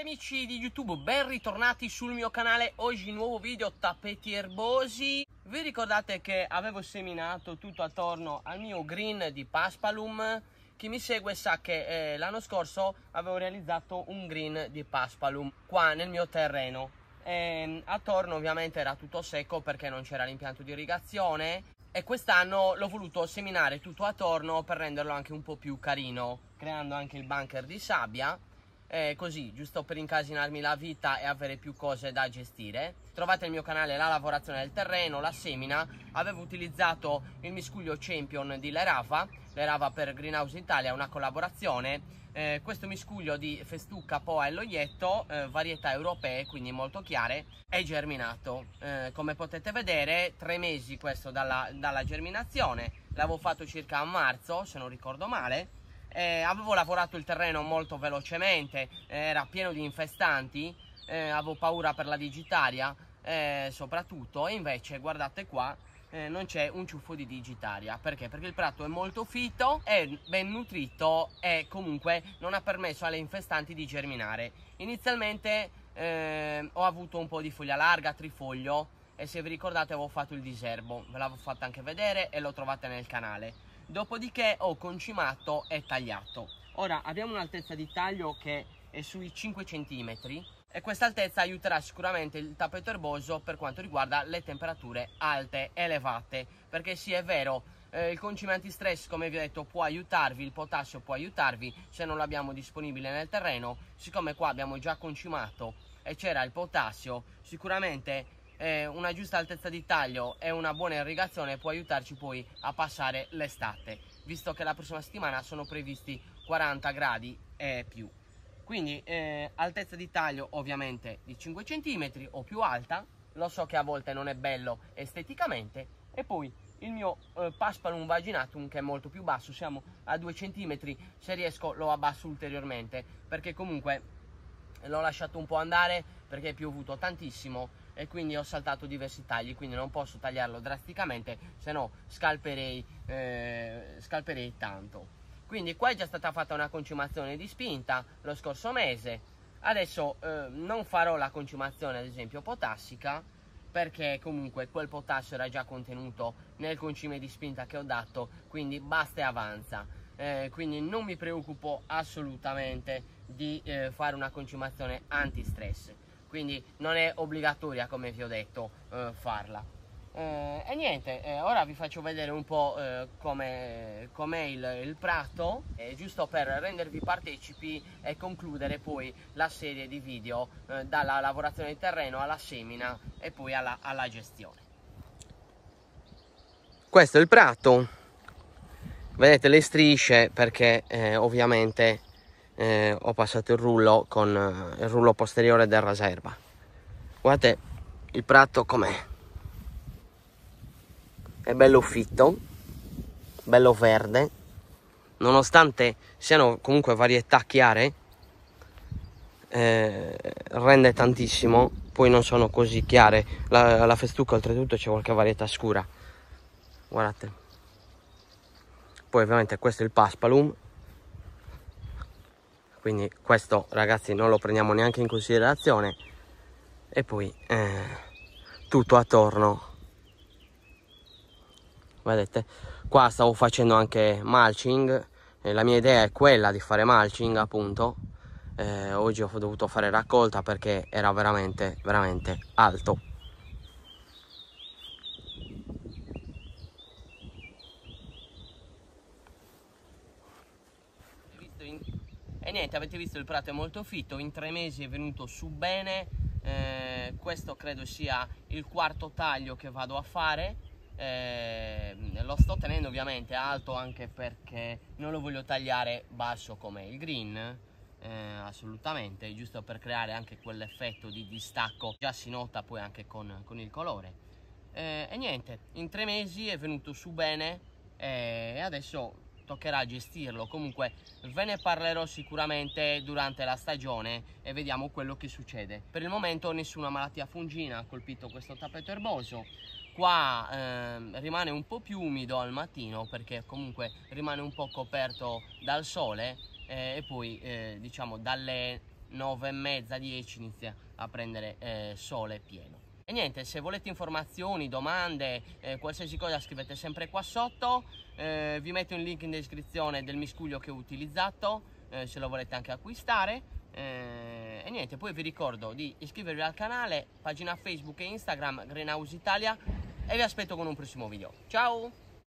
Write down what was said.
cari amici di YouTube, ben ritornati sul mio canale. Oggi nuovo video tappeti erbosi. Vi ricordate che avevo seminato tutto attorno al mio green di Paspalum? Chi mi segue sa che eh, l'anno scorso avevo realizzato un green di Paspalum qua nel mio terreno. E, ehm, attorno ovviamente era tutto secco perché non c'era l'impianto di irrigazione e quest'anno l'ho voluto seminare tutto attorno per renderlo anche un po' più carino creando anche il bunker di sabbia eh, così giusto per incasinarmi la vita e avere più cose da gestire. Trovate il mio canale la lavorazione del terreno, la semina, avevo utilizzato il miscuglio champion di Lerava, Lerava per Greenhouse Italia, una collaborazione, eh, questo miscuglio di festucca, poa e loietto, eh, varietà europee quindi molto chiare, è germinato. Eh, come potete vedere tre mesi questo dalla, dalla germinazione, l'avevo fatto circa a marzo se non ricordo male, eh, avevo lavorato il terreno molto velocemente, era pieno di infestanti, eh, avevo paura per la digitaria eh, soprattutto e invece guardate qua eh, non c'è un ciuffo di digitaria perché? Perché il prato è molto fitto, è ben nutrito e comunque non ha permesso alle infestanti di germinare. Inizialmente eh, ho avuto un po' di foglia larga, trifoglio e se vi ricordate avevo fatto il diserbo, ve l'avevo fatto anche vedere e lo trovate nel canale dopodiché ho oh, concimato e tagliato. Ora abbiamo un'altezza di taglio che è sui 5 cm e questa altezza aiuterà sicuramente il tappeto erboso per quanto riguarda le temperature alte, elevate, perché sì è vero, eh, il concime antistress come vi ho detto può aiutarvi, il potassio può aiutarvi se non l'abbiamo disponibile nel terreno, siccome qua abbiamo già concimato e c'era il potassio, sicuramente eh, una giusta altezza di taglio e una buona irrigazione può aiutarci poi a passare l'estate, visto che la prossima settimana sono previsti 40 gradi e più. Quindi eh, altezza di taglio ovviamente di 5 cm o più alta, lo so che a volte non è bello esteticamente, e poi il mio eh, paspalum vaginatum che è molto più basso, siamo a 2 cm, se riesco lo abbasso ulteriormente perché comunque l'ho lasciato un po' andare perché è piovuto tantissimo e quindi ho saltato diversi tagli quindi non posso tagliarlo drasticamente se no scalperei, eh, scalperei tanto quindi qua è già stata fatta una concimazione di spinta lo scorso mese adesso eh, non farò la concimazione ad esempio potassica perché comunque quel potassio era già contenuto nel concime di spinta che ho dato quindi basta e avanza eh, quindi non mi preoccupo assolutamente di eh, fare una concimazione anti-stress quindi non è obbligatoria come vi ho detto eh, farla eh, e niente eh, ora vi faccio vedere un po' eh, come com'è il, il prato giusto per rendervi partecipi e concludere poi la serie di video eh, dalla lavorazione del terreno alla semina e poi alla, alla gestione questo è il prato vedete le strisce perché eh, ovviamente eh, ho passato il rullo con eh, il rullo posteriore del raserba guardate il prato com'è è bello fitto bello verde nonostante siano comunque varietà chiare eh, rende tantissimo poi non sono così chiare la, la festucca oltretutto c'è qualche varietà scura guardate poi ovviamente questo è il paspalum quindi questo ragazzi non lo prendiamo neanche in considerazione e poi eh, tutto attorno vedete qua stavo facendo anche mulching eh, la mia idea è quella di fare mulching appunto eh, oggi ho dovuto fare raccolta perché era veramente veramente alto niente, avete visto il prato è molto fitto, in tre mesi è venuto su bene, eh, questo credo sia il quarto taglio che vado a fare, eh, lo sto tenendo ovviamente alto anche perché non lo voglio tagliare basso come il green, eh, assolutamente, giusto per creare anche quell'effetto di distacco, già si nota poi anche con, con il colore. Eh, e niente, in tre mesi è venuto su bene eh, e adesso toccherà gestirlo comunque ve ne parlerò sicuramente durante la stagione e vediamo quello che succede per il momento nessuna malattia fungina ha colpito questo tappeto erboso qua eh, rimane un po' più umido al mattino perché comunque rimane un po' coperto dal sole eh, e poi eh, diciamo dalle 9 e mezza 10 inizia a prendere eh, sole pieno e niente, se volete informazioni, domande, eh, qualsiasi cosa scrivete sempre qua sotto, eh, vi metto il link in descrizione del miscuglio che ho utilizzato, eh, se lo volete anche acquistare. Eh, e niente, poi vi ricordo di iscrivervi al canale, pagina Facebook e Instagram Greenhouse Italia e vi aspetto con un prossimo video. Ciao!